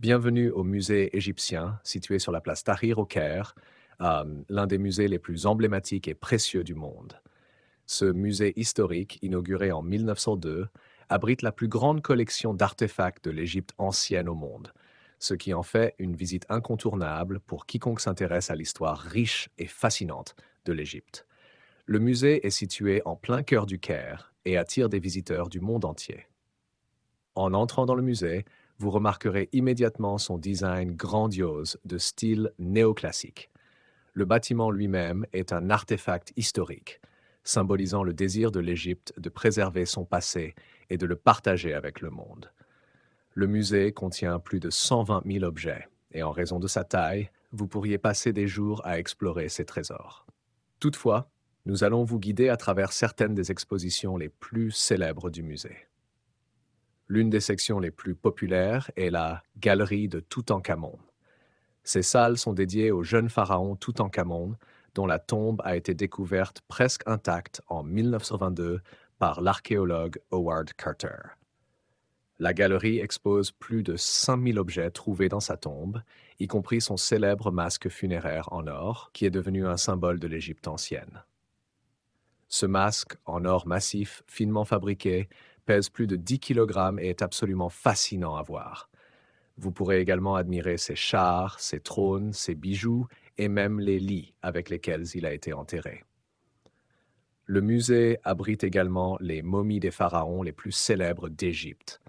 Bienvenue au musée égyptien situé sur la place Tahrir au Caire, euh, l'un des musées les plus emblématiques et précieux du monde. Ce musée historique, inauguré en 1902, abrite la plus grande collection d'artefacts de l'Égypte ancienne au monde, ce qui en fait une visite incontournable pour quiconque s'intéresse à l'histoire riche et fascinante de l'Égypte. Le musée est situé en plein cœur du Caire et attire des visiteurs du monde entier. En entrant dans le musée, vous remarquerez immédiatement son design grandiose de style néoclassique. Le bâtiment lui-même est un artefact historique, symbolisant le désir de l'Égypte de préserver son passé et de le partager avec le monde. Le musée contient plus de 120 000 objets, et en raison de sa taille, vous pourriez passer des jours à explorer ses trésors. Toutefois, nous allons vous guider à travers certaines des expositions les plus célèbres du musée. L'une des sections les plus populaires est la galerie de Toutankhamon. Ces salles sont dédiées au jeune pharaon Toutankhamon, dont la tombe a été découverte presque intacte en 1922 par l'archéologue Howard Carter. La galerie expose plus de 5000 objets trouvés dans sa tombe, y compris son célèbre masque funéraire en or, qui est devenu un symbole de l'Égypte ancienne. Ce masque en or massif, finement fabriqué, pèse plus de 10 kg et est absolument fascinant à voir. Vous pourrez également admirer ses chars, ses trônes, ses bijoux et même les lits avec lesquels il a été enterré. Le musée abrite également les momies des pharaons les plus célèbres d'Égypte.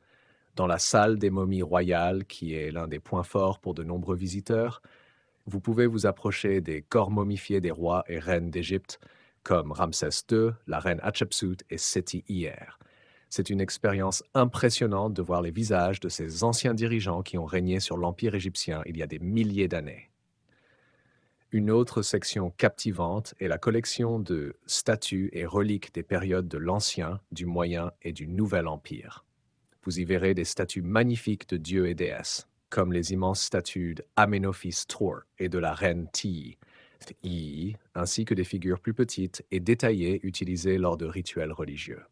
Dans la salle des momies royales, qui est l'un des points forts pour de nombreux visiteurs, vous pouvez vous approcher des corps momifiés des rois et reines d'Égypte, comme Ramsès II, la reine Hatshepsut et Seti Ier. C'est une expérience impressionnante de voir les visages de ces anciens dirigeants qui ont régné sur l'Empire égyptien il y a des milliers d'années. Une autre section captivante est la collection de statues et reliques des périodes de l'Ancien, du Moyen et du Nouvel Empire. Vous y verrez des statues magnifiques de dieux et déesses, comme les immenses statues d'Amenophis Thor et de la reine Ti, ainsi que des figures plus petites et détaillées utilisées lors de rituels religieux.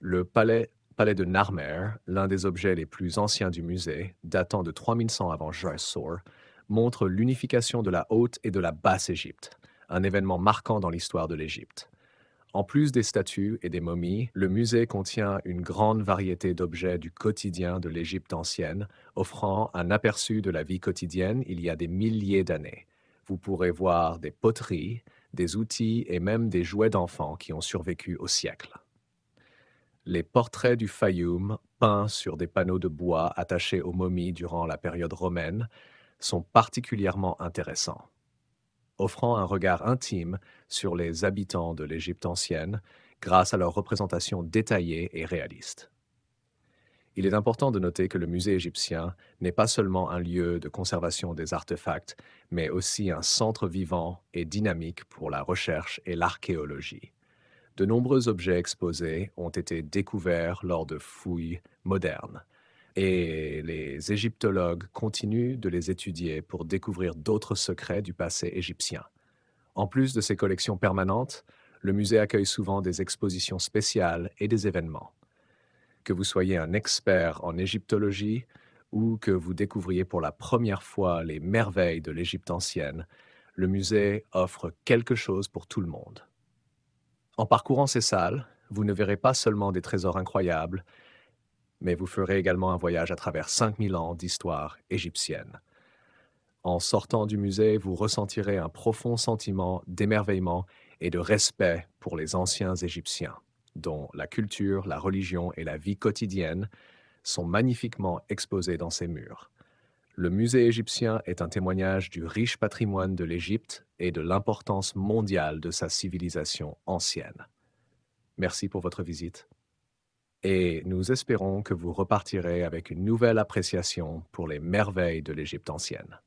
Le palais, de Narmer, l'un des objets les plus anciens du musée, datant de 3100 avant Jessore, montre l'unification de la Haute et de la Basse-Égypte, un événement marquant dans l'histoire de l'Égypte. En plus des statues et des momies, le musée contient une grande variété d'objets du quotidien de l'Égypte ancienne, offrant un aperçu de la vie quotidienne il y a des milliers d'années. Vous pourrez voir des poteries, des outils et même des jouets d'enfants qui ont survécu au siècle les portraits du Fayoum, peints sur des panneaux de bois attachés aux momies durant la période romaine, sont particulièrement intéressants. Offrant un regard intime sur les habitants de l'Égypte ancienne grâce à leur représentations détaillées et réaliste. Il est important de noter que le musée égyptien n'est pas seulement un lieu de conservation des artefacts, mais aussi un centre vivant et dynamique pour la recherche et l'archéologie de nombreux objets exposés ont été découverts lors de fouilles modernes. Et les égyptologues continuent de les étudier pour découvrir d'autres secrets du passé égyptien. En plus de ses collections permanentes, le musée accueille souvent des expositions spéciales et des événements. Que vous soyez un expert en égyptologie ou que vous découvriez pour la première fois les merveilles de l'Égypte ancienne, le musée offre quelque chose pour tout le monde. En parcourant ces salles, vous ne verrez pas seulement des trésors incroyables, mais vous ferez également un voyage à travers 5000 ans d'histoire égyptienne. En sortant du musée, vous ressentirez un profond sentiment d'émerveillement et de respect pour les anciens Égyptiens, dont la culture, la religion et la vie quotidienne sont magnifiquement exposées dans ces murs. Le musée égyptien est un témoignage du riche patrimoine de l'Égypte et de l'importance mondiale de sa civilisation ancienne. Merci pour votre visite et nous espérons que vous repartirez avec une nouvelle appréciation pour les merveilles de l'Égypte ancienne.